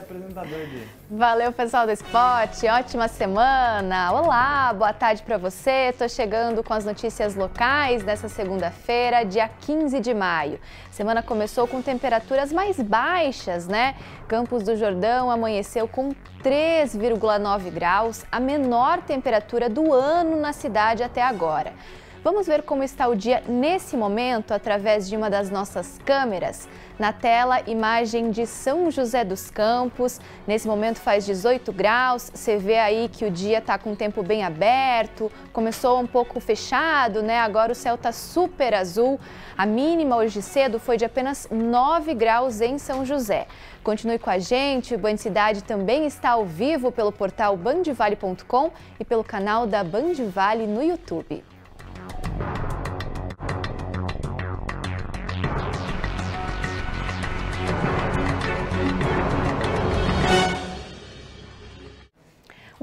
apresentador de. Valeu, pessoal do Esporte. Ótima semana. Olá, boa tarde para você. Tô chegando com as notícias locais dessa segunda-feira, dia 15 de maio. Semana começou com temperaturas mais baixas, né? Campos do Jordão amanheceu com 3,9 graus, a menor temperatura do ano na cidade até agora. Vamos ver como está o dia nesse momento através de uma das nossas câmeras. Na tela, imagem de São José dos Campos. Nesse momento faz 18 graus. Você vê aí que o dia está com o tempo bem aberto. Começou um pouco fechado, né? Agora o céu está super azul. A mínima hoje cedo foi de apenas 9 graus em São José. Continue com a gente. O Band Cidade também está ao vivo pelo portal bandivale.com e pelo canal da Band Vale no YouTube.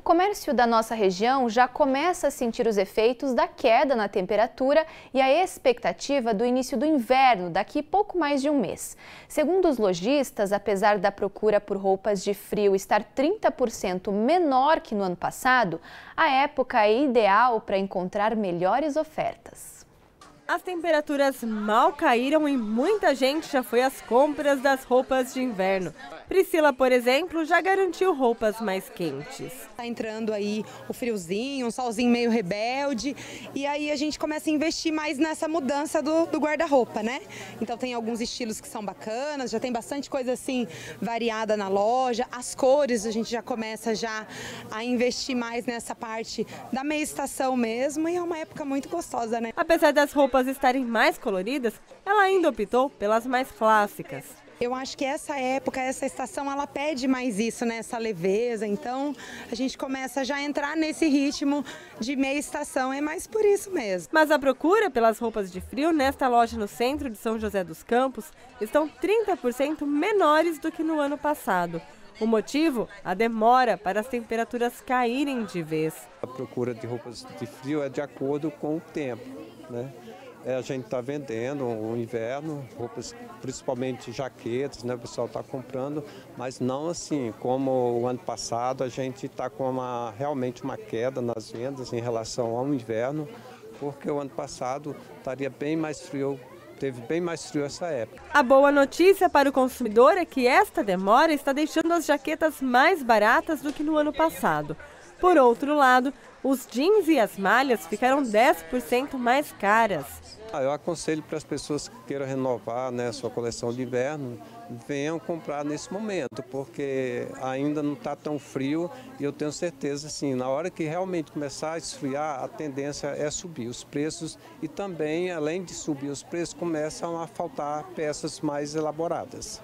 comércio da nossa região já começa a sentir os efeitos da queda na temperatura e a expectativa do início do inverno daqui pouco mais de um mês. Segundo os lojistas, apesar da procura por roupas de frio estar 30% menor que no ano passado, a época é ideal para encontrar melhores ofertas. As temperaturas mal caíram e muita gente já foi às compras das roupas de inverno. Priscila, por exemplo, já garantiu roupas mais quentes. Tá entrando aí o friozinho, um solzinho meio rebelde, e aí a gente começa a investir mais nessa mudança do, do guarda-roupa, né? Então tem alguns estilos que são bacanas, já tem bastante coisa assim variada na loja, as cores a gente já começa já a investir mais nessa parte da meia estação mesmo, e é uma época muito gostosa, né? Apesar das roupas roupas estarem mais coloridas, ela ainda optou pelas mais clássicas. Eu acho que essa época, essa estação, ela pede mais isso, né? Essa leveza. Então, a gente começa já a entrar nesse ritmo de meia estação. É mais por isso mesmo. Mas a procura pelas roupas de frio nesta loja no centro de São José dos Campos estão 30% menores do que no ano passado. O motivo? A demora para as temperaturas caírem de vez. A procura de roupas de frio é de acordo com o tempo, né? É, a gente está vendendo o inverno, roupas, principalmente jaquetas, né? O pessoal está comprando, mas não assim como o ano passado. A gente está com uma, realmente uma queda nas vendas em relação ao inverno, porque o ano passado estaria bem mais frio teve bem mais frio essa época. A boa notícia para o consumidor é que esta demora está deixando as jaquetas mais baratas do que no ano passado. Por outro lado, os jeans e as malhas ficaram 10% mais caras. Ah, eu aconselho para as pessoas que queiram renovar né, sua coleção de inverno, venham comprar nesse momento, porque ainda não está tão frio e eu tenho certeza, assim, na hora que realmente começar a esfriar, a tendência é subir os preços e também, além de subir os preços, começam a faltar peças mais elaboradas.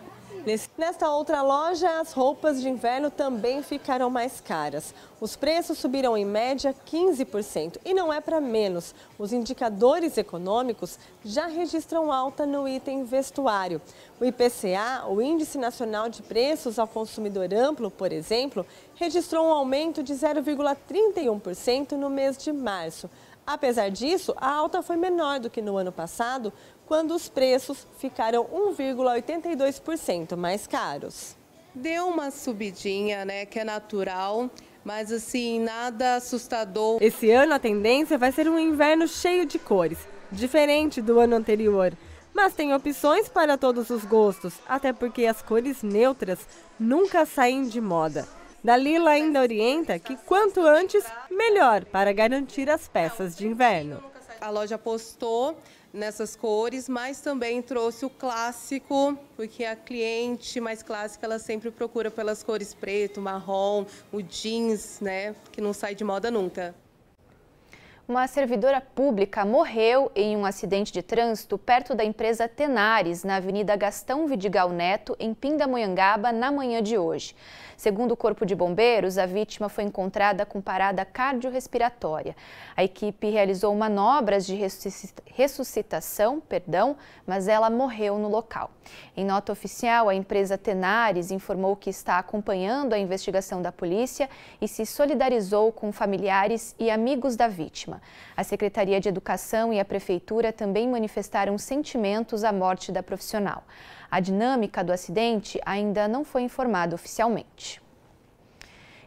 Nesta outra loja, as roupas de inverno também ficaram mais caras. Os preços subiram em média 15% e não é para menos. Os indicadores econômicos já registram alta no item vestuário. O IPCA, o Índice Nacional de Preços ao Consumidor Amplo, por exemplo, registrou um aumento de 0,31% no mês de março. Apesar disso, a alta foi menor do que no ano passado, quando os preços ficaram 1,82% mais caros. Deu uma subidinha, né, que é natural, mas assim, nada assustador. Esse ano a tendência vai ser um inverno cheio de cores, diferente do ano anterior. Mas tem opções para todos os gostos, até porque as cores neutras nunca saem de moda. Dalila ainda orienta que quanto antes, melhor, para garantir as peças de inverno. A loja postou nessas cores, mas também trouxe o clássico, porque a cliente mais clássica ela sempre procura pelas cores preto, marrom, o jeans, né, que não sai de moda nunca. Uma servidora pública morreu em um acidente de trânsito perto da empresa Tenares, na Avenida Gastão Vidigal Neto, em Pindamonhangaba, na manhã de hoje. Segundo o Corpo de Bombeiros, a vítima foi encontrada com parada cardiorrespiratória. A equipe realizou manobras de ressuscitação, perdão, mas ela morreu no local. Em nota oficial, a empresa Tenares informou que está acompanhando a investigação da polícia e se solidarizou com familiares e amigos da vítima. A Secretaria de Educação e a Prefeitura também manifestaram sentimentos à morte da profissional. A dinâmica do acidente ainda não foi informada oficialmente.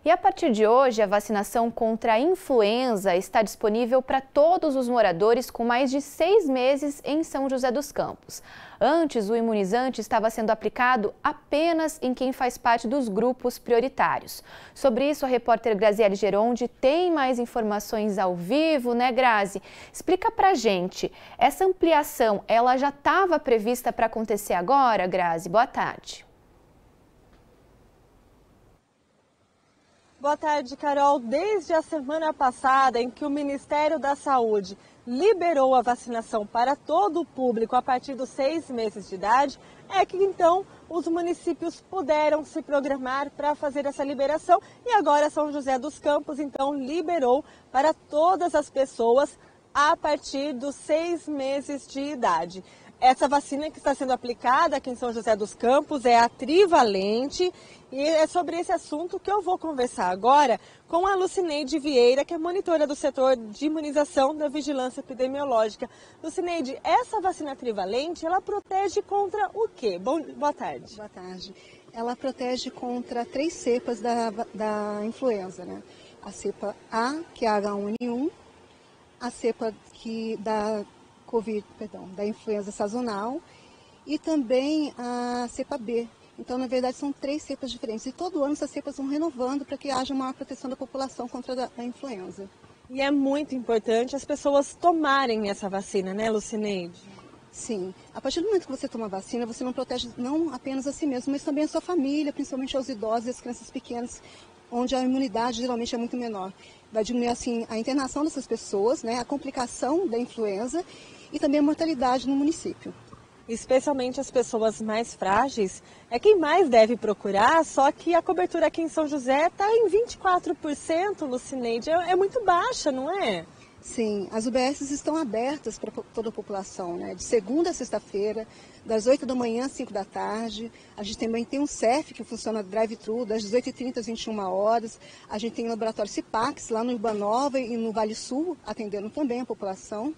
E a partir de hoje, a vacinação contra a influenza está disponível para todos os moradores com mais de seis meses em São José dos Campos. Antes, o imunizante estava sendo aplicado apenas em quem faz parte dos grupos prioritários. Sobre isso, a repórter Graziele Geronde tem mais informações ao vivo, né, Grazi? Explica pra gente, essa ampliação, ela já estava prevista para acontecer agora, Grazi? Boa tarde. Boa tarde, Carol. Desde a semana passada, em que o Ministério da Saúde liberou a vacinação para todo o público a partir dos seis meses de idade, é que então os municípios puderam se programar para fazer essa liberação e agora São José dos Campos então liberou para todas as pessoas a partir dos seis meses de idade. Essa vacina que está sendo aplicada aqui em São José dos Campos é a trivalente e é sobre esse assunto que eu vou conversar agora com a Lucineide Vieira, que é monitora do setor de imunização da vigilância epidemiológica. Lucineide, essa vacina trivalente, ela protege contra o quê? Bom, boa tarde. Boa tarde. Ela protege contra três cepas da, da influenza, né? A cepa A, que é H1N1, a cepa que da COVID, perdão, da influenza sazonal e também a cepa B. Então, na verdade, são três cepas diferentes. E todo ano essas cepas vão renovando para que haja uma proteção da população contra a influenza. E é muito importante as pessoas tomarem essa vacina, né, Lucineide? Sim. A partir do momento que você toma a vacina, você não protege não apenas a si mesmo, mas também a sua família, principalmente aos idosos e as crianças pequenas, onde a imunidade geralmente é muito menor. Vai diminuir assim a internação dessas pessoas, né, a complicação da influenza e também a mortalidade no município. Especialmente as pessoas mais frágeis é quem mais deve procurar, só que a cobertura aqui em São José está em 24%, Lucineide. É, é muito baixa, não é? Sim, as UBSs estão abertas para toda a população, né? De segunda a sexta-feira, das 8 da manhã às 5 da tarde. A gente também tem um CEF que funciona drive-thru, das 18h30 às 21 horas. A gente tem o laboratório CIPAX lá no Ibanova e no Vale Sul, atendendo também a população.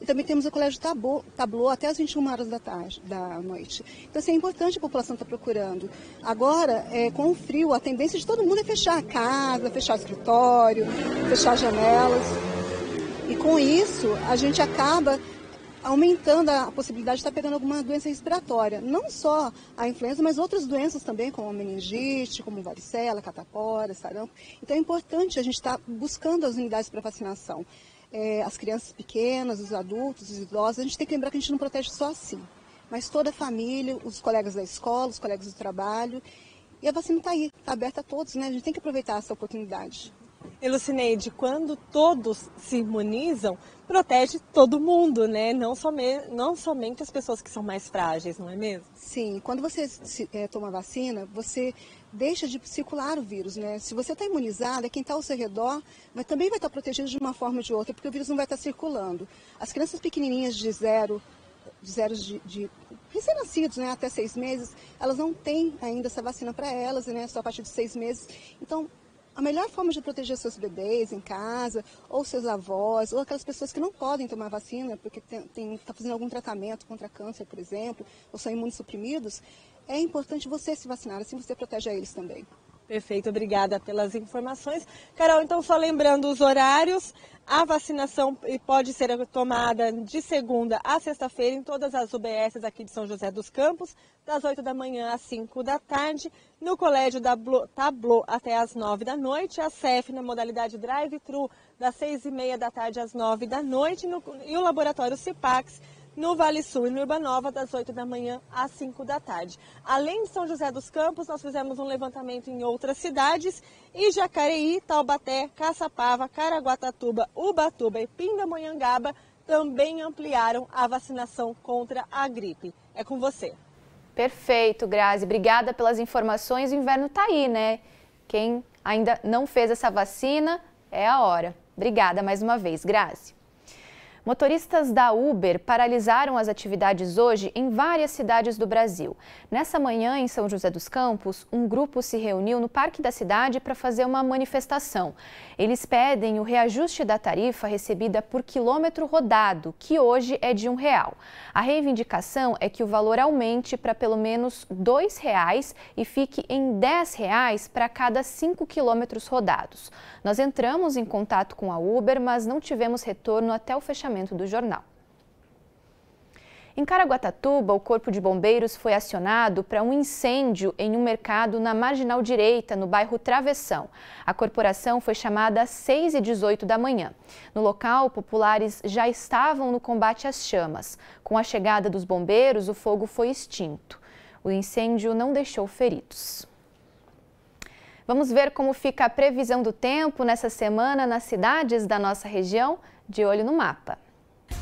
E também temos o Colégio Tabô, Tablô até as 21 horas da tarde, da noite. Então, assim, é importante a população estar tá procurando. Agora, é, com o frio, a tendência de todo mundo é fechar a casa, fechar o escritório, fechar as janelas. E com isso, a gente acaba aumentando a possibilidade de estar tá pegando alguma doença respiratória. Não só a influenza, mas outras doenças também, como meningite, como varicela, catapora, sarampo. Então é importante a gente estar tá buscando as unidades para vacinação. É, as crianças pequenas, os adultos, os idosos, a gente tem que lembrar que a gente não protege só assim, mas toda a família, os colegas da escola, os colegas do trabalho. E a vacina está aí, está aberta a todos, né? A gente tem que aproveitar essa oportunidade. Elucineide, quando todos se imunizam, protege todo mundo, né? Não, não somente as pessoas que são mais frágeis, não é mesmo? Sim, quando você se, é, toma vacina, você deixa de circular o vírus, né? Se você está imunizado, é quem está ao seu redor mas também vai estar tá protegido de uma forma ou de outra, porque o vírus não vai estar tá circulando. As crianças pequenininhas de zero de zero de, de recém-nascidos, né, até seis meses, elas não têm ainda essa vacina para elas, né, só a partir de seis meses. Então, a melhor forma de proteger seus bebês em casa, ou seus avós, ou aquelas pessoas que não podem tomar vacina porque está fazendo algum tratamento contra câncer, por exemplo, ou são imunossuprimidos, é importante você se vacinar, assim você protege a eles também. Perfeito, obrigada pelas informações. Carol, então só lembrando os horários, a vacinação pode ser tomada de segunda a sexta-feira em todas as UBSs aqui de São José dos Campos, das 8 da manhã às 5 da tarde, no Colégio da Tablô até às 9 da noite, a CEF na modalidade drive-thru das 6 e meia da tarde às 9 da noite no, e o Laboratório CIPAX no Vale Sul e no Urbanova, das 8 da manhã às 5 da tarde. Além de São José dos Campos, nós fizemos um levantamento em outras cidades e Jacareí, Taubaté, Caçapava, Caraguatatuba, Ubatuba e Pindamonhangaba também ampliaram a vacinação contra a gripe. É com você. Perfeito, Grazi. Obrigada pelas informações. O inverno está aí, né? Quem ainda não fez essa vacina, é a hora. Obrigada mais uma vez, Grazi. Motoristas da Uber paralisaram as atividades hoje em várias cidades do Brasil. Nessa manhã, em São José dos Campos, um grupo se reuniu no Parque da Cidade para fazer uma manifestação. Eles pedem o reajuste da tarifa recebida por quilômetro rodado, que hoje é de um real. A reivindicação é que o valor aumente para pelo menos R$ 2,00 e fique em R$ 10,00 para cada 5 quilômetros rodados. Nós entramos em contato com a Uber, mas não tivemos retorno até o fechamento fechamento do jornal. Em Caraguatatuba, o Corpo de Bombeiros foi acionado para um incêndio em um mercado na marginal direita, no bairro Travessão. A corporação foi chamada às 6 e 18 da manhã. No local, populares já estavam no combate às chamas. Com a chegada dos bombeiros, o fogo foi extinto. O incêndio não deixou feridos. Vamos ver como fica a previsão do tempo nessa semana nas cidades da nossa região, de olho no mapa.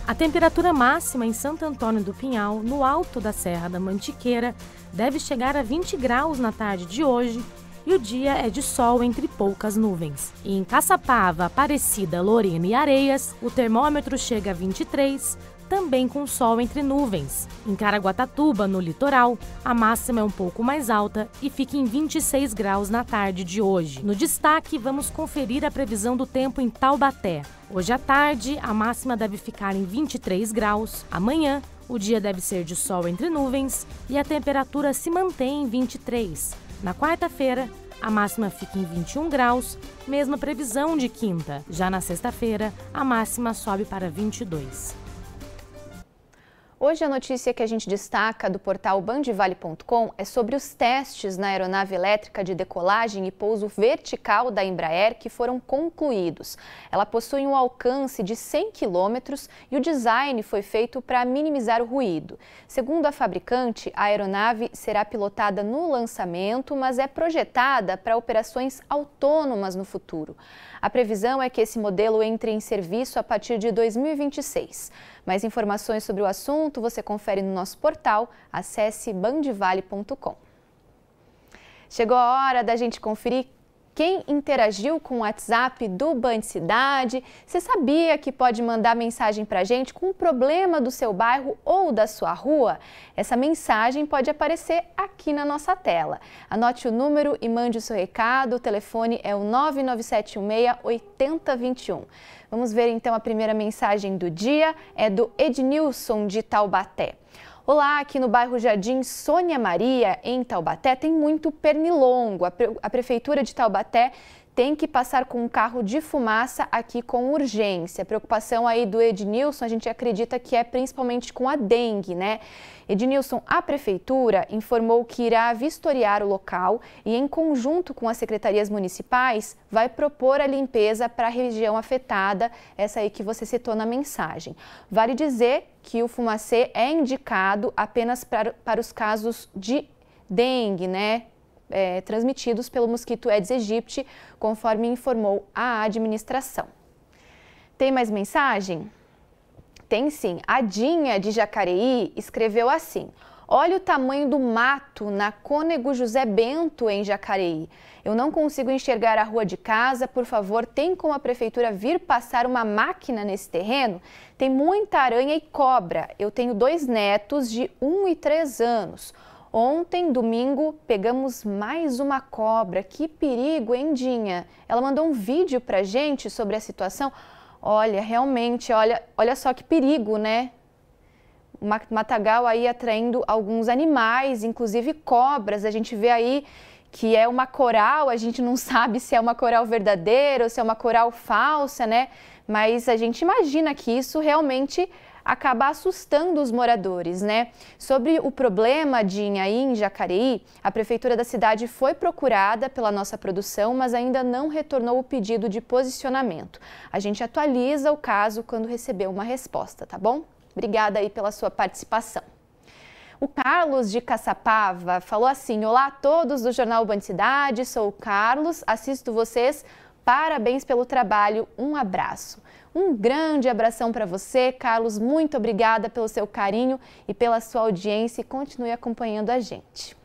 A temperatura máxima em Santo Antônio do Pinhal, no alto da Serra da Mantiqueira, deve chegar a 20 graus na tarde de hoje e o dia é de sol entre poucas nuvens. E em Caçapava, Aparecida, Lorena e Areias, o termômetro chega a 23 também com sol entre nuvens. Em Caraguatatuba, no litoral, a máxima é um pouco mais alta e fica em 26 graus na tarde de hoje. No destaque, vamos conferir a previsão do tempo em Taubaté. Hoje à tarde, a máxima deve ficar em 23 graus. Amanhã, o dia deve ser de sol entre nuvens e a temperatura se mantém em 23. Na quarta-feira, a máxima fica em 21 graus, mesma previsão de quinta. Já na sexta-feira, a máxima sobe para 22. Hoje a notícia que a gente destaca do portal bandivale.com é sobre os testes na aeronave elétrica de decolagem e pouso vertical da Embraer que foram concluídos. Ela possui um alcance de 100 quilômetros e o design foi feito para minimizar o ruído. Segundo a fabricante, a aeronave será pilotada no lançamento, mas é projetada para operações autônomas no futuro. A previsão é que esse modelo entre em serviço a partir de 2026. Mais informações sobre o assunto você confere no nosso portal. Acesse bandivale.com. Chegou a hora da gente conferir quem interagiu com o WhatsApp do Band Cidade. Você sabia que pode mandar mensagem para a gente com o problema do seu bairro ou da sua rua? Essa mensagem pode aparecer aqui na nossa tela. Anote o número e mande o seu recado. O telefone é o 99716 8021. Vamos ver então a primeira mensagem do dia, é do Ednilson de Taubaté. Olá, aqui no bairro Jardim Sônia Maria, em Taubaté, tem muito pernilongo. A, pre a Prefeitura de Taubaté tem que passar com um carro de fumaça aqui com urgência. preocupação aí do Ednilson, a gente acredita que é principalmente com a dengue, né? Ednilson, a prefeitura informou que irá vistoriar o local e em conjunto com as secretarias municipais vai propor a limpeza para a região afetada, essa aí que você citou na mensagem. Vale dizer que o fumacê é indicado apenas para, para os casos de dengue, né? é, transmitidos pelo mosquito Aedes aegypti, conforme informou a administração. Tem mais mensagem? Tem sim. A Dinha de Jacareí escreveu assim: Olha o tamanho do mato na Cônego José Bento, em Jacareí. Eu não consigo enxergar a rua de casa. Por favor, tem como a prefeitura vir passar uma máquina nesse terreno? Tem muita aranha e cobra. Eu tenho dois netos de 1 e 3 anos. Ontem, domingo, pegamos mais uma cobra. Que perigo, hein, Dinha? Ela mandou um vídeo pra gente sobre a situação. Olha, realmente, olha, olha só que perigo, né? Matagal aí atraindo alguns animais, inclusive cobras. A gente vê aí que é uma coral, a gente não sabe se é uma coral verdadeira ou se é uma coral falsa, né? Mas a gente imagina que isso realmente acaba assustando os moradores, né? Sobre o problema de Inhaí, em Jacareí, a prefeitura da cidade foi procurada pela nossa produção, mas ainda não retornou o pedido de posicionamento. A gente atualiza o caso quando receber uma resposta, tá bom? Obrigada aí pela sua participação. O Carlos de Caçapava falou assim: Olá a todos do Jornal Bandicidade, sou o Carlos, assisto vocês. Parabéns pelo trabalho, um abraço. Um grande abração para você, Carlos. Muito obrigada pelo seu carinho e pela sua audiência e continue acompanhando a gente.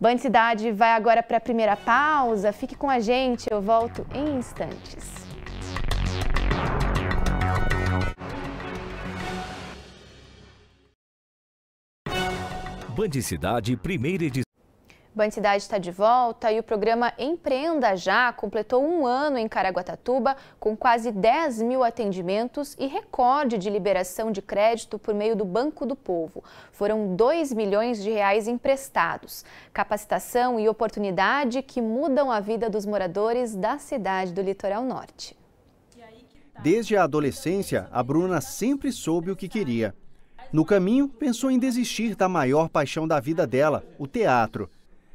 Band Cidade vai agora para a primeira pausa. Fique com a gente, eu volto em instantes. Bandicidade, primeira edição. Bancidade está de volta e o programa Empreenda Já completou um ano em Caraguatatuba, com quase 10 mil atendimentos e recorde de liberação de crédito por meio do Banco do Povo. Foram 2 milhões de reais emprestados. Capacitação e oportunidade que mudam a vida dos moradores da cidade do Litoral Norte. Desde a adolescência, a Bruna sempre soube o que queria. No caminho, pensou em desistir da maior paixão da vida dela, o teatro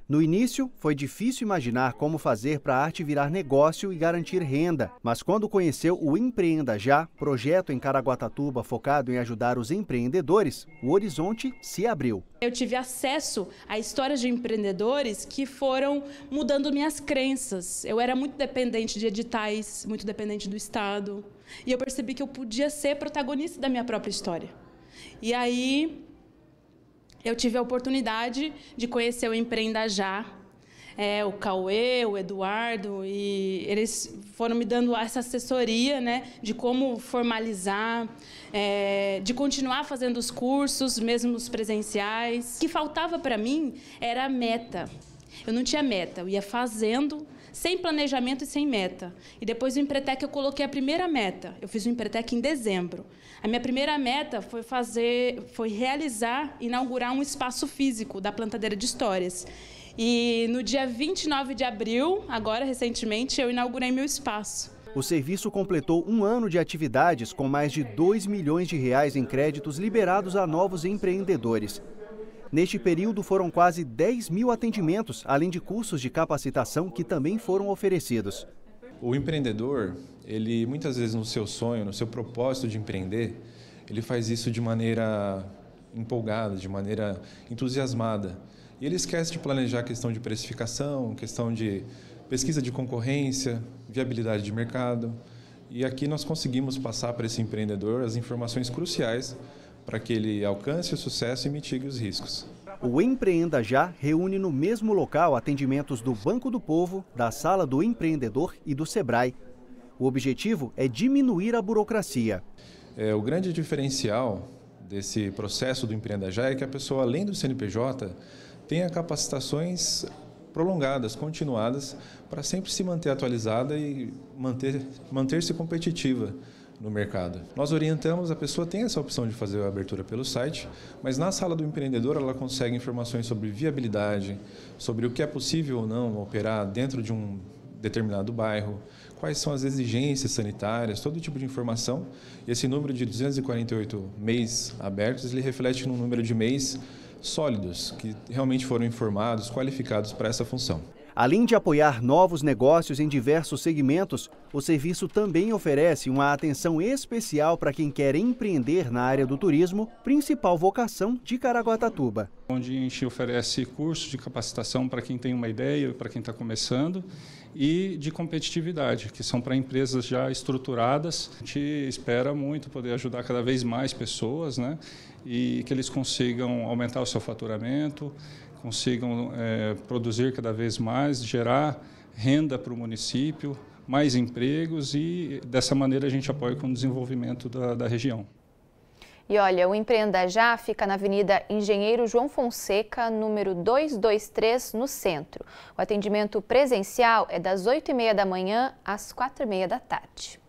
no início, foi difícil imaginar como fazer para a arte virar negócio e garantir renda, mas quando conheceu o Empreenda Já, projeto em Caraguatatuba focado em ajudar os empreendedores, o horizonte se abriu. Eu tive acesso a histórias de empreendedores que foram mudando minhas crenças. Eu era muito dependente de editais, muito dependente do Estado, e eu percebi que eu podia ser protagonista da minha própria história. E aí eu tive a oportunidade de conhecer o Empreenda Já, é, o Cauê, o Eduardo, e eles foram me dando essa assessoria né, de como formalizar, é, de continuar fazendo os cursos, mesmo os presenciais. O que faltava para mim era a meta. Eu não tinha meta, eu ia fazendo sem planejamento e sem meta. E depois do Empretec eu coloquei a primeira meta. Eu fiz o Empretec em dezembro. A minha primeira meta foi fazer, foi realizar, inaugurar um espaço físico da plantadeira de histórias. E no dia 29 de abril, agora recentemente, eu inaugurei meu espaço. O serviço completou um ano de atividades com mais de 2 milhões de reais em créditos liberados a novos empreendedores. Neste período, foram quase 10 mil atendimentos, além de cursos de capacitação que também foram oferecidos. O empreendedor, ele muitas vezes no seu sonho, no seu propósito de empreender, ele faz isso de maneira empolgada, de maneira entusiasmada. E ele esquece de planejar a questão de precificação, questão de pesquisa de concorrência, viabilidade de mercado. E aqui nós conseguimos passar para esse empreendedor as informações cruciais para que ele alcance o sucesso e mitigue os riscos. O Empreenda Já reúne no mesmo local atendimentos do Banco do Povo, da Sala do Empreendedor e do Sebrae. O objetivo é diminuir a burocracia. É, o grande diferencial desse processo do Empreenda Já é que a pessoa, além do CNPJ, tenha capacitações prolongadas, continuadas, para sempre se manter atualizada e manter-se manter competitiva no mercado. Nós orientamos, a pessoa tem essa opção de fazer a abertura pelo site, mas na sala do empreendedor ela consegue informações sobre viabilidade, sobre o que é possível ou não operar dentro de um determinado bairro, quais são as exigências sanitárias, todo tipo de informação. Esse número de 248 mês abertos, ele reflete num número de mês sólidos, que realmente foram informados, qualificados para essa função. Além de apoiar novos negócios em diversos segmentos, o serviço também oferece uma atenção especial para quem quer empreender na área do turismo, principal vocação de Caraguatatuba. Onde a gente oferece cursos de capacitação para quem tem uma ideia, para quem está começando, e de competitividade, que são para empresas já estruturadas. A gente espera muito poder ajudar cada vez mais pessoas, né? E que eles consigam aumentar o seu faturamento, consigam é, produzir cada vez mais, gerar renda para o município, mais empregos e dessa maneira a gente apoia com o desenvolvimento da, da região. E olha, o Empreenda Já fica na Avenida Engenheiro João Fonseca, número 223, no centro. O atendimento presencial é das 8h30 da manhã às 4h30 da tarde.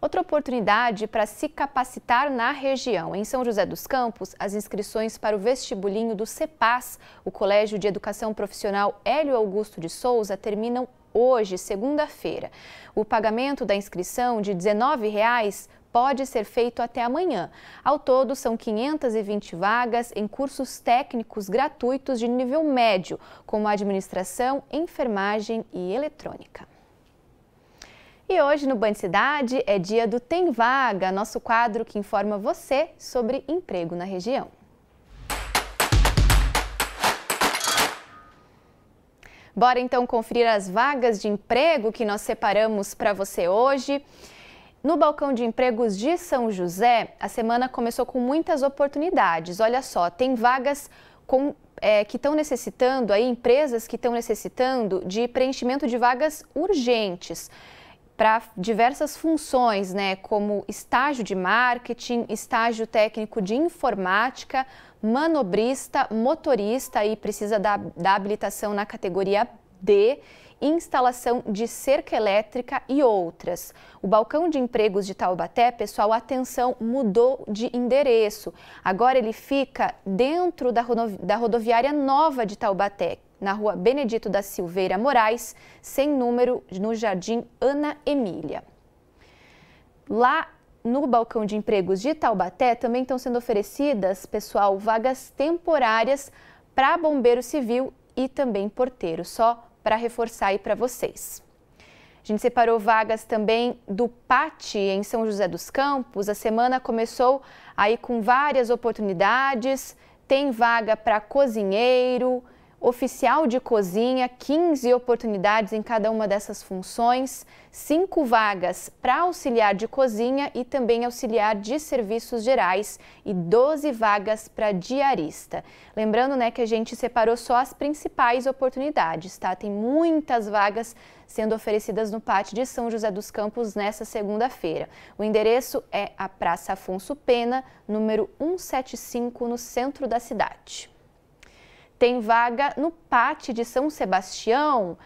Outra oportunidade para se capacitar na região. Em São José dos Campos, as inscrições para o vestibulinho do CEPAS, o Colégio de Educação Profissional Hélio Augusto de Souza, terminam hoje, segunda-feira. O pagamento da inscrição de R$ 19,00 pode ser feito até amanhã. Ao todo, são 520 vagas em cursos técnicos gratuitos de nível médio, como administração, enfermagem e eletrônica. E hoje no Band Cidade é dia do Tem Vaga, nosso quadro que informa você sobre emprego na região. Bora então conferir as vagas de emprego que nós separamos para você hoje. No balcão de empregos de São José, a semana começou com muitas oportunidades. Olha só, tem vagas com é, que estão necessitando, aí, empresas que estão necessitando de preenchimento de vagas urgentes para diversas funções, né, como estágio de marketing, estágio técnico de informática, manobrista, motorista e precisa da, da habilitação na categoria D instalação de cerca elétrica e outras. O balcão de empregos de Taubaté, pessoal, atenção, mudou de endereço. Agora ele fica dentro da, rodovi da rodoviária nova de Taubaté, na rua Benedito da Silveira Moraes, sem número, no Jardim Ana Emília. Lá no balcão de empregos de Taubaté também estão sendo oferecidas, pessoal, vagas temporárias para bombeiro civil e também porteiro, só para reforçar aí para vocês. A gente separou vagas também do PAT em São José dos Campos. A semana começou aí com várias oportunidades. Tem vaga para cozinheiro, oficial de cozinha, 15 oportunidades em cada uma dessas funções, 5 vagas para auxiliar de cozinha e também auxiliar de serviços gerais e 12 vagas para diarista. Lembrando, né, que a gente separou só as principais oportunidades, tá? Tem muitas vagas sendo oferecidas no pátio de São José dos Campos nesta segunda-feira. O endereço é a Praça Afonso Pena, número 175, no centro da cidade tem vaga no Pátio de São Sebastião.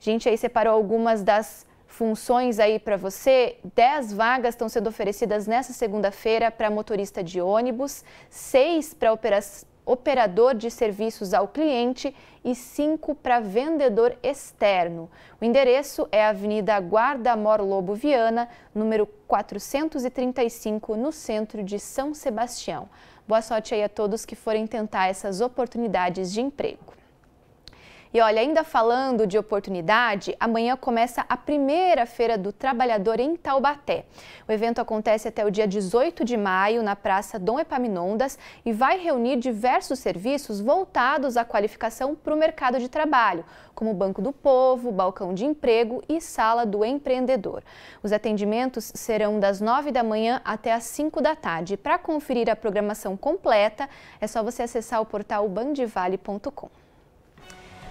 A gente aí separou algumas das funções aí para você. 10 vagas estão sendo oferecidas nessa segunda-feira para motorista de ônibus, 6 para operador de serviços ao cliente e 5 para vendedor externo. O endereço é a Avenida Guarda Mor Lobo Viana, número 435, no centro de São Sebastião. Boa sorte aí a todos que forem tentar essas oportunidades de emprego. E olha, ainda falando de oportunidade, amanhã começa a primeira feira do trabalhador em Taubaté. O evento acontece até o dia 18 de maio na Praça Dom Epaminondas e vai reunir diversos serviços voltados à qualificação para o mercado de trabalho, como Banco do Povo, Balcão de Emprego e Sala do Empreendedor. Os atendimentos serão das 9 da manhã até as 5 da tarde. Para conferir a programação completa, é só você acessar o portal bandivale.com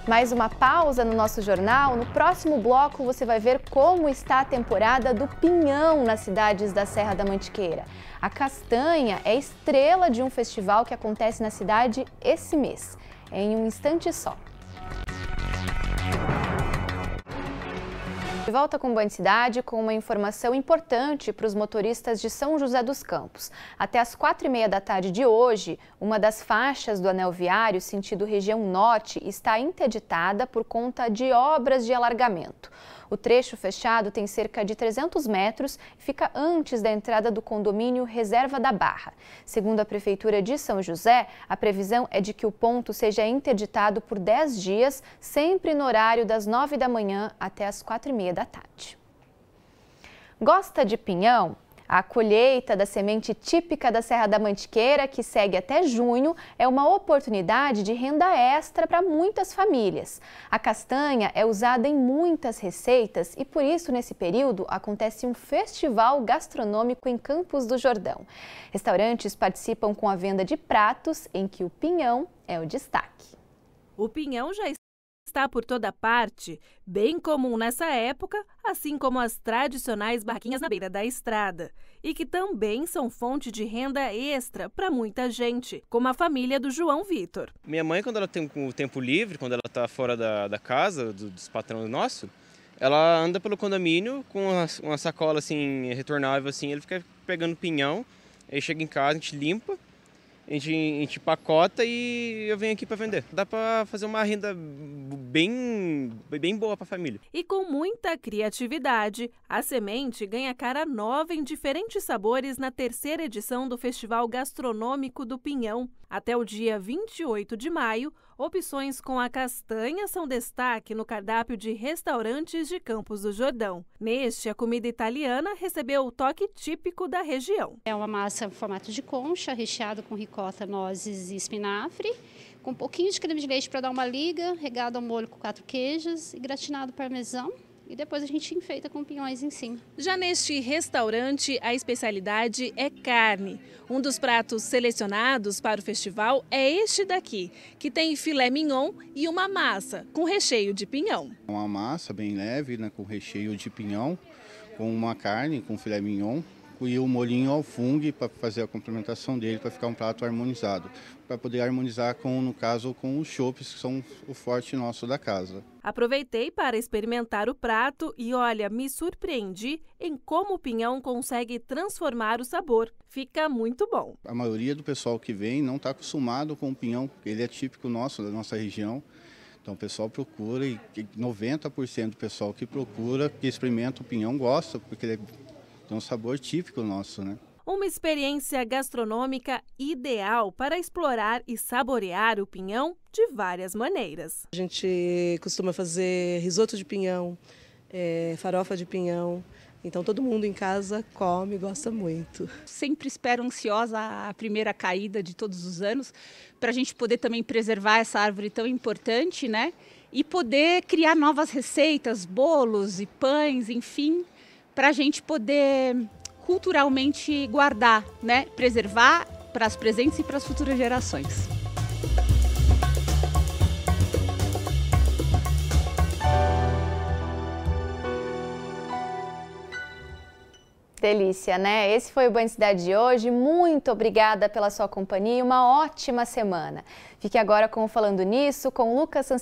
mais uma pausa no nosso jornal. No próximo bloco você vai ver como está a temporada do pinhão nas cidades da Serra da Mantiqueira. A castanha é estrela de um festival que acontece na cidade esse mês, em um instante só de volta com Cidade com uma informação importante para os motoristas de São José dos Campos. Até as quatro e meia da tarde de hoje, uma das faixas do anel viário sentido região norte está interditada por conta de obras de alargamento. O trecho fechado tem cerca de 300 metros e fica antes da entrada do condomínio Reserva da Barra. Segundo a Prefeitura de São José, a previsão é de que o ponto seja interditado por 10 dias, sempre no horário das 9 da manhã até as 4 e meia da tarde. Gosta de pinhão? A colheita da semente típica da Serra da Mantiqueira, que segue até junho, é uma oportunidade de renda extra para muitas famílias. A castanha é usada em muitas receitas e por isso nesse período acontece um festival gastronômico em Campos do Jordão. Restaurantes participam com a venda de pratos em que o pinhão é o destaque. O pinhão já está está por toda parte, bem comum nessa época, assim como as tradicionais barquinhas na beira da estrada, e que também são fonte de renda extra para muita gente, como a família do João Vitor. Minha mãe, quando ela tem o tempo livre, quando ela está fora da, da casa, do, dos patrões nossos, ela anda pelo condomínio com uma, uma sacola assim retornável assim, ele fica pegando pinhão, aí chega em casa, a gente limpa a gente, a gente pacota e eu venho aqui para vender. Dá para fazer uma renda bem, bem boa para a família. E com muita criatividade, a semente ganha cara nova em diferentes sabores na terceira edição do Festival Gastronômico do Pinhão. Até o dia 28 de maio, opções com a castanha são destaque no cardápio de restaurantes de Campos do Jordão. Neste, a comida italiana recebeu o toque típico da região. É uma massa em formato de concha, recheado com ricota, nozes e espinafre, com um pouquinho de creme de leite para dar uma liga, regado ao molho com quatro queijos e gratinado parmesão e depois a gente enfeita com pinhões em cima. Já neste restaurante, a especialidade é carne. Um dos pratos selecionados para o festival é este daqui, que tem filé mignon e uma massa com recheio de pinhão. Uma massa bem leve, né, com recheio de pinhão, com uma carne, com filé mignon, e o molinho ao fungo para fazer a complementação dele, para ficar um prato harmonizado. Para poder harmonizar com, no caso, com os chopes, que são o forte nosso da casa. Aproveitei para experimentar o prato e olha, me surpreendi em como o pinhão consegue transformar o sabor. Fica muito bom. A maioria do pessoal que vem não está acostumado com o pinhão, ele é típico nosso, da nossa região. Então o pessoal procura e 90% do pessoal que procura, que experimenta o pinhão gosta, porque ele é tem um sabor típico nosso, né? Uma experiência gastronômica ideal para explorar e saborear o pinhão de várias maneiras. A gente costuma fazer risoto de pinhão, é, farofa de pinhão. Então todo mundo em casa come, gosta muito. Sempre espero ansiosa a primeira caída de todos os anos, para a gente poder também preservar essa árvore tão importante, né? E poder criar novas receitas, bolos e pães, enfim, para a gente poder culturalmente guardar, né? preservar para as presentes e para as futuras gerações. Delícia, né? Esse foi o Banho Cidade de hoje. Muito obrigada pela sua companhia e uma ótima semana. Fique agora com o Falando Nisso, com o Lucas Sanz...